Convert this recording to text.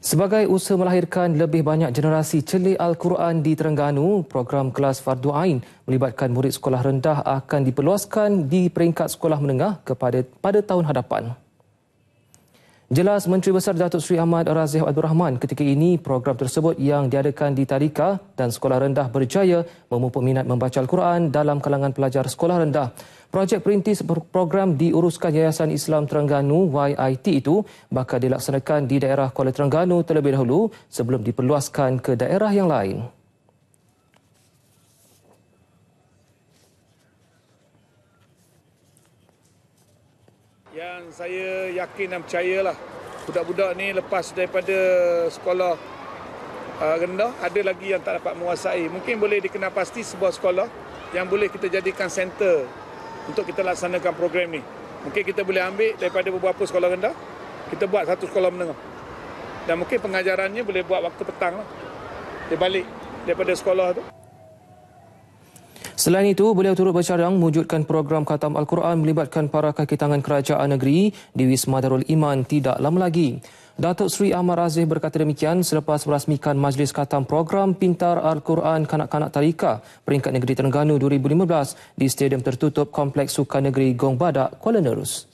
Sebagai usaha melahirkan lebih banyak generasi celik Al-Quran di Terengganu, program kelas Fardu Ain melibatkan murid sekolah rendah akan diperluaskan di peringkat sekolah menengah kepada pada tahun hadapan. Jelas Menteri Besar Datuk Seri Ahmad Razif Abdul Rahman ketika ini program tersebut yang diadakan di Tarika dan Sekolah Rendah berjaya memupuk minat membaca Al-Quran dalam kalangan pelajar sekolah rendah. Projek perintis program diuruskan Yayasan Islam Terengganu YIT itu bakal dilaksanakan di daerah Kuala Terengganu terlebih dahulu sebelum diperluaskan ke daerah yang lain. Yang saya yakin dan percayalah budak-budak ni lepas daripada sekolah uh, rendah ada lagi yang tak dapat menguasai. Mungkin boleh dikenal pasti sebuah sekolah yang boleh kita jadikan center untuk kita laksanakan program ni. Mungkin kita boleh ambil daripada beberapa sekolah rendah, kita buat satu sekolah menengah. Dan mungkin pengajarannya boleh buat waktu petang lah. Dia balik daripada sekolah tu. Selain itu, beliau turut bercadang mewujudkan program Khatam Al-Quran melibatkan para kaki tangan kerajaan negeri di Wisma Darul Iman tidak lama lagi. Datuk Sri Ahmad Aziz berkata demikian selepas merasmikan Majlis Khatam Program Pintar Al-Quran Kanak-Kanak Tarika peringkat negeri Terengganu 2015 di Stadium Tertutup Kompleks Sukan Negeri Gong Badak, Kuala Nerus.